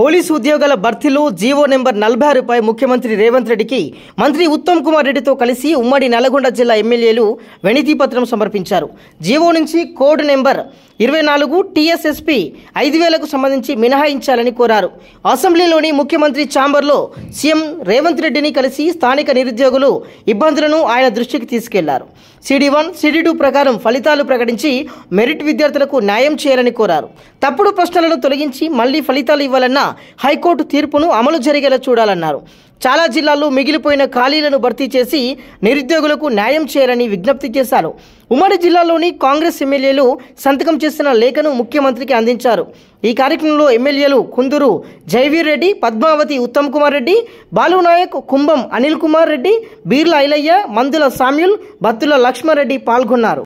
police ఉద్యోగాల భర్తీలో GO number నలభై ఆరుపై ముఖ్యమంత్రి రేవంత్ రెడ్డికి మంత్రి ఉత్తమ్ కుమార్ రెడ్డితో కలిసి ఉమ్మడి నల్గొండ జిల్లా ఎమ్మెల్యేలు పత్రం సమర్పించారు జీవో నుంచి కోడ్ నెంబర్ ఇరవై నాలుగు టీఎస్ఎస్పి ఐదు వేలకు సంబంధించి మినహాయించాలని కోరారు అసెంబ్లీలోని ముఖ్యమంత్రి ఛాంబర్లో సీఎం రేవంత్ రెడ్డిని కలిసి స్థానిక నిరుద్యోగులు ఇబ్బందులను ఆయన దృష్టికి తీసుకెళ్లారు సిడి వన్ సిడి టూ ప్రకారం ఫలితాలు ప్రకటించి మెరిట్ విద్యార్థులకు న్యాయం చేయాలని కోరారు తప్పుడు ప్రశ్నలను తొలగించి మళ్లీ ఫలితాలు ఇవ్వాలన్న హైకోర్టు తీర్పును అమలు జరిగేలా చూడాలన్నారు చాలా జిల్లాల్లో మిగిలిపోయిన ఖాళీలను భర్తీ చేసి నిరుద్యోగులకు న్యాయం చేయాలని విజ్ఞప్తి చేశారు ఉమ్మడి జిల్లాలోని కాంగ్రెస్ ఎమ్మెల్యేలు సంతకం చేసిన లేఖను ముఖ్యమంత్రికి అందించారు ఈ కార్యక్రమంలో ఎమ్మెల్యేలు కుందూరు జైవీర్ రెడ్డి పద్మావతి ఉత్తమ్ కుమార్ రెడ్డి బాలునాయక్ కుంభం అనిల్ కుమార్ రెడ్డి బీర్ల ఐలయ్య మందుల సామ్యుల్ బత్తుల లక్ష్మారెడ్డి పాల్గొన్నారు